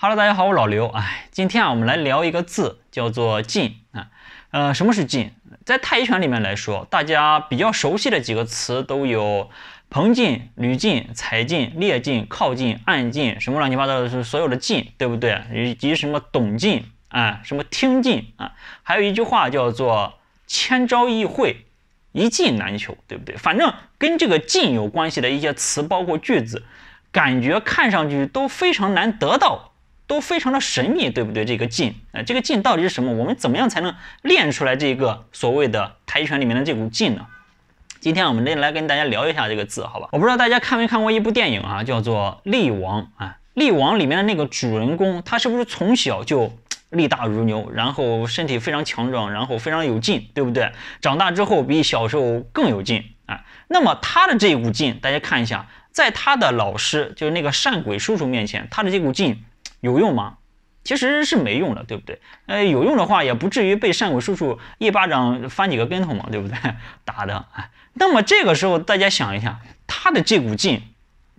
哈喽，大家好，我老刘，哎，今天啊，我们来聊一个字，叫做“近”啊，呃，什么是近？在太极拳里面来说，大家比较熟悉的几个词都有“彭近”、“吕近”、“彩近”、“列近”、“靠近”、“按近”什么乱七八糟的，是所有的近，对不对？以及什么“懂近”啊，什么“听近”啊，还有一句话叫做“千招易会，一进难求”，对不对？反正跟这个“近”有关系的一些词，包括句子，感觉看上去都非常难得到。都非常的神秘，对不对？这个劲啊，这个劲到底是什么？我们怎么样才能练出来这个所谓的跆拳里面的这股劲呢？今天我们来跟大家聊一下这个字，好吧？我不知道大家看没看过一部电影啊，叫做《力王》啊，《力王》里面的那个主人公，他是不是从小就力大如牛，然后身体非常强壮，然后非常有劲，对不对？长大之后比小时候更有劲啊。那么他的这股劲，大家看一下，在他的老师就是那个善鬼叔叔面前，他的这股劲。有用吗？其实是没用的，对不对？呃，有用的话也不至于被善鬼叔叔一巴掌翻几个跟头嘛，对不对？打的。那么这个时候大家想一下，他的这股劲，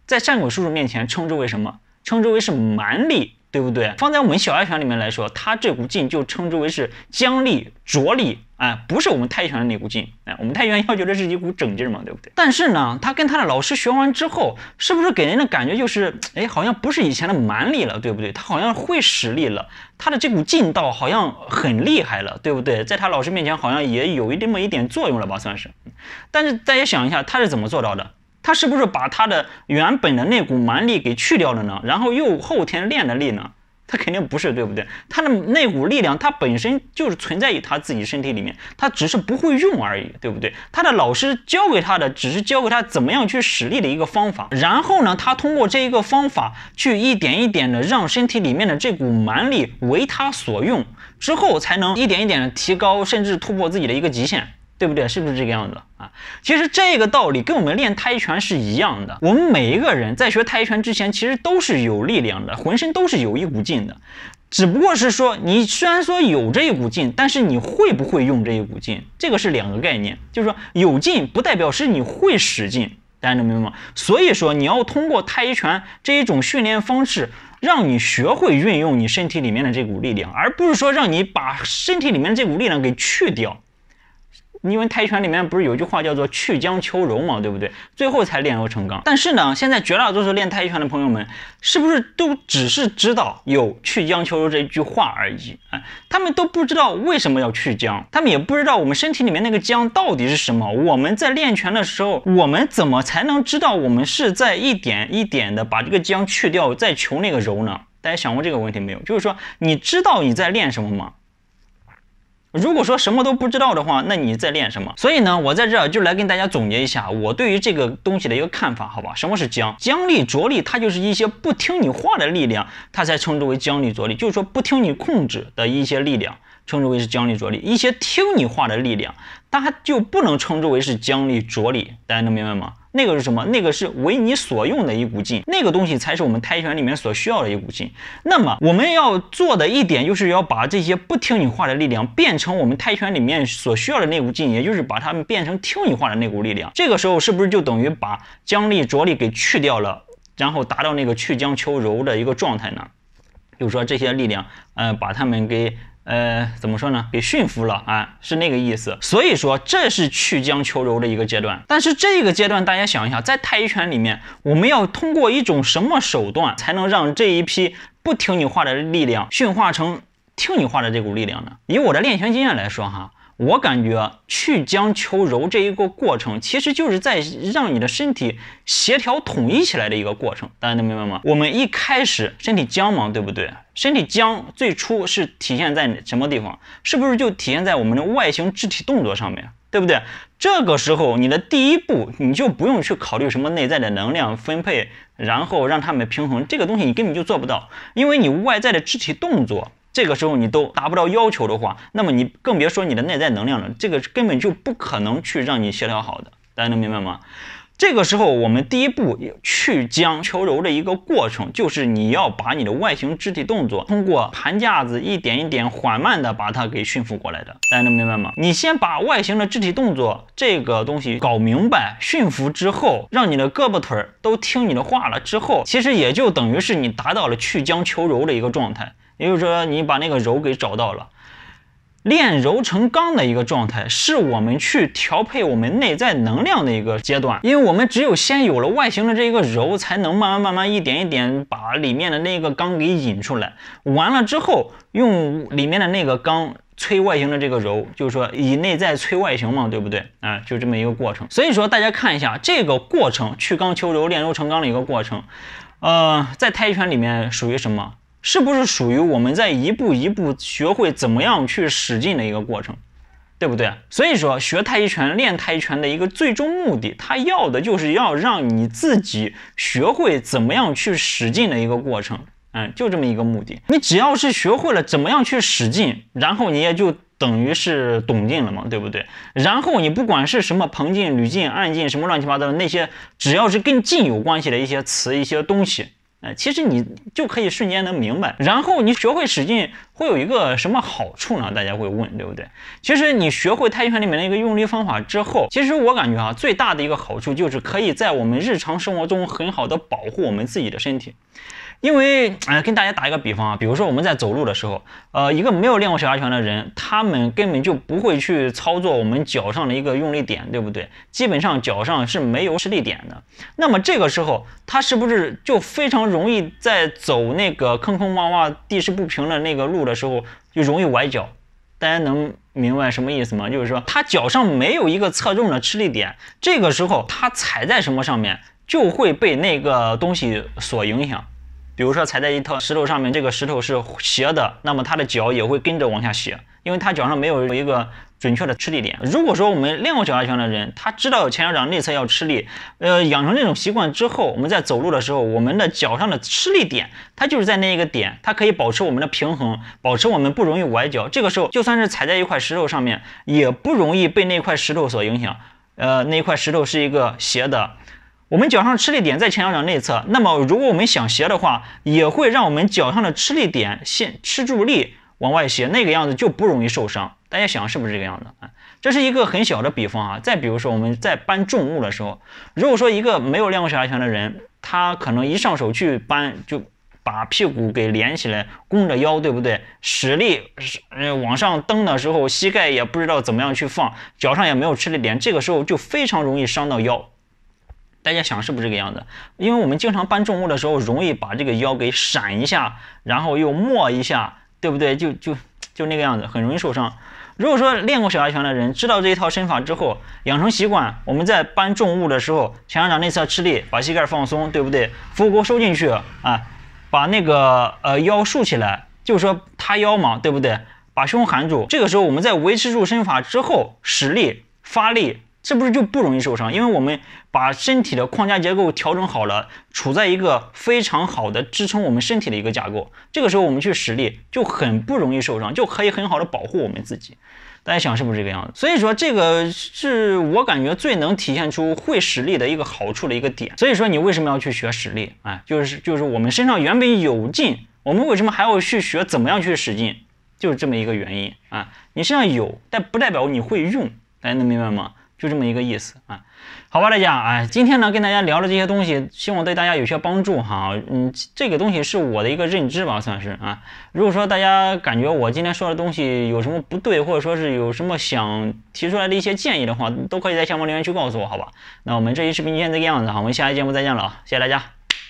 在善鬼叔叔面前称之为什么？称之为是蛮力。对不对？放在我们小拳里面来说，他这股劲就称之为是僵力、着力，哎，不是我们泰拳的那股劲，哎，我们泰拳要求的是一股整劲嘛，对不对？但是呢，他跟他的老师学完之后，是不是给人的感觉就是，哎，好像不是以前的蛮力了，对不对？他好像会使力了，他的这股劲道好像很厉害了，对不对？在他老师面前好像也有一这么一点作用了吧，算是。但是大家想一下，他是怎么做到的？他是不是把他的原本的那股蛮力给去掉了呢？然后又后天练的力呢？他肯定不是，对不对？他的那股力量，他本身就是存在于他自己身体里面，他只是不会用而已，对不对？他的老师教给他的，只是教给他怎么样去使力的一个方法。然后呢，他通过这一个方法，去一点一点的让身体里面的这股蛮力为他所用，之后才能一点一点的提高，甚至突破自己的一个极限。对不对？是不是这个样子啊？其实这个道理跟我们练太极拳是一样的。我们每一个人在学太极拳之前，其实都是有力量的，浑身都是有一股劲的。只不过是说，你虽然说有这一股劲，但是你会不会用这一股劲，这个是两个概念。就是说，有劲不代表是你会使劲，大家能明白吗？所以说，你要通过太极拳这一种训练方式，让你学会运用你身体里面的这股力量，而不是说让你把身体里面的这股力量给去掉。你为泰拳里面不是有句话叫做“去僵求柔”吗？对不对？最后才炼柔成钢。但是呢，现在绝大多数练泰拳的朋友们，是不是都只是知道有“去僵求柔”这一句话而已？啊，他们都不知道为什么要去僵，他们也不知道我们身体里面那个僵到底是什么。我们在练拳的时候，我们怎么才能知道我们是在一点一点的把这个僵去掉，再求那个柔呢？大家想过这个问题没有？就是说，你知道你在练什么吗？如果说什么都不知道的话，那你在练什么？所以呢，我在这儿就来跟大家总结一下我对于这个东西的一个看法，好吧？什么是僵？僵力着力，它就是一些不听你话的力量，它才称之为僵力着力，就是说不听你控制的一些力量。称之为是将力着力，一些听你话的力量，它就不能称之为是将力着力。大家能明白吗？那个是什么？那个是为你所用的一股劲，那个东西才是我们胎拳里面所需要的一股劲。那么我们要做的一点，就是要把这些不听你话的力量变成我们胎拳里面所需要的那股劲，也就是把它们变成听你话的那股力量。这个时候是不是就等于把将力着力给去掉了，然后达到那个去将求柔的一个状态呢？就是说这些力量，呃，把它们给。呃，怎么说呢？给驯服了啊，是那个意思。所以说，这是去将求柔的一个阶段。但是这个阶段，大家想一想，在太极拳里面，我们要通过一种什么手段，才能让这一批不听你话的力量驯化成听你话的这股力量呢？以我的练拳经验来说，哈。我感觉去僵求柔这一个过程，其实就是在让你的身体协调统一起来的一个过程。大家能明白吗？我们一开始身体僵嘛，对不对？身体僵最初是体现在什么地方？是不是就体现在我们的外形肢体动作上面？对不对？这个时候，你的第一步你就不用去考虑什么内在的能量分配，然后让他们平衡这个东西，你根本就做不到，因为你外在的肢体动作，这个时候你都达不到要求的话，那么你更别说你的内在能量了，这个根本就不可能去让你协调好的，大家能明白吗？这个时候，我们第一步去僵求柔的一个过程，就是你要把你的外形肢体动作，通过盘架子一点一点缓慢的把它给驯服过来的。大家能明白吗？你先把外形的肢体动作这个东西搞明白、驯服之后，让你的胳膊腿儿都听你的话了之后，其实也就等于是你达到了去僵求柔的一个状态，也就是说你把那个柔给找到了。练柔成刚的一个状态，是我们去调配我们内在能量的一个阶段。因为我们只有先有了外形的这一个柔，才能慢慢慢慢一点一点把里面的那个刚给引出来。完了之后，用里面的那个刚。催外形的这个柔，就是说以内在催外形嘛，对不对啊？就这么一个过程。所以说，大家看一下这个过程，去钢求柔，练柔成钢的一个过程，呃，在太极拳里面属于什么？是不是属于我们在一步一步学会怎么样去使劲的一个过程，对不对？所以说学太极拳练太极拳的一个最终目的，他要的就是要让你自己学会怎么样去使劲的一个过程，嗯，就这么一个目的。你只要是学会了怎么样去使劲，然后你也就等于是懂劲了嘛，对不对？然后你不管是什么棚劲、捋劲、按劲什么乱七八糟的那些，只要是跟劲有关系的一些词、一些东西。呃，其实你就可以瞬间能明白，然后你学会使劲。会有一个什么好处呢？大家会问，对不对？其实你学会泰拳里面的一个用力方法之后，其实我感觉啊，最大的一个好处就是可以在我们日常生活中很好的保护我们自己的身体。因为哎，跟大家打一个比方啊，比如说我们在走路的时候，呃，一个没有练过小跤拳的人，他们根本就不会去操作我们脚上的一个用力点，对不对？基本上脚上是没有施力点的。那么这个时候，他是不是就非常容易在走那个坑坑洼洼、地势不平的那个路？的时候就容易崴脚，大家能明白什么意思吗？就是说，他脚上没有一个侧重的吃力点，这个时候他踩在什么上面，就会被那个东西所影响。比如说踩在一套石头上面，这个石头是斜的，那么他的脚也会跟着往下斜，因为他脚上没有一个准确的吃力点。如果说我们练过脚下拳的人，他知道前脚掌内侧要吃力，呃，养成这种习惯之后，我们在走路的时候，我们的脚上的吃力点，它就是在那一个点，它可以保持我们的平衡，保持我们不容易崴脚。这个时候就算是踩在一块石头上面，也不容易被那块石头所影响。呃，那块石头是一个斜的。我们脚上吃力点在前脚掌内侧，那么如果我们想斜的话，也会让我们脚上的吃力点先吃住力往外斜，那个样子就不容易受伤。大家想是不是这个样子啊？这是一个很小的比方啊。再比如说我们在搬重物的时候，如果说一个没有练过小哑铃的人，他可能一上手去搬就把屁股给连起来，弓着腰，对不对？使力，呃，往上蹬的时候，膝盖也不知道怎么样去放，脚上也没有吃力点，这个时候就非常容易伤到腰。大家想是不是这个样子？因为我们经常搬重物的时候，容易把这个腰给闪一下，然后又磨一下，对不对？就就就那个样子，很容易受伤。如果说练过小压拳的人知道这一套身法之后，养成习惯，我们在搬重物的时候，前脚掌内侧吃力，把膝盖放松，对不对？腹股沟收进去啊，把那个呃腰竖起来，就是说塌腰嘛，对不对？把胸含住。这个时候我们在维持住身法之后，使力发力。是不是就不容易受伤？因为我们把身体的框架结构调整好了，处在一个非常好的支撑我们身体的一个架构。这个时候我们去使力就很不容易受伤，就可以很好的保护我们自己。大家想是不是这个样子？所以说这个是我感觉最能体现出会使力的一个好处的一个点。所以说你为什么要去学使力啊？就是就是我们身上原本有劲，我们为什么还要去学怎么样去使劲？就是这么一个原因啊。你身上有，但不代表你会用。大家能明白吗？就这么一个意思啊，好吧，大家，哎，今天呢跟大家聊的这些东西，希望对大家有些帮助哈，嗯，这个东西是我的一个认知吧，算是啊。如果说大家感觉我今天说的东西有什么不对，或者说是有什么想提出来的一些建议的话，都可以在下方留言区告诉我，好吧？那我们这期视频就先这个样子哈，我们下期节目再见了啊，谢谢大家。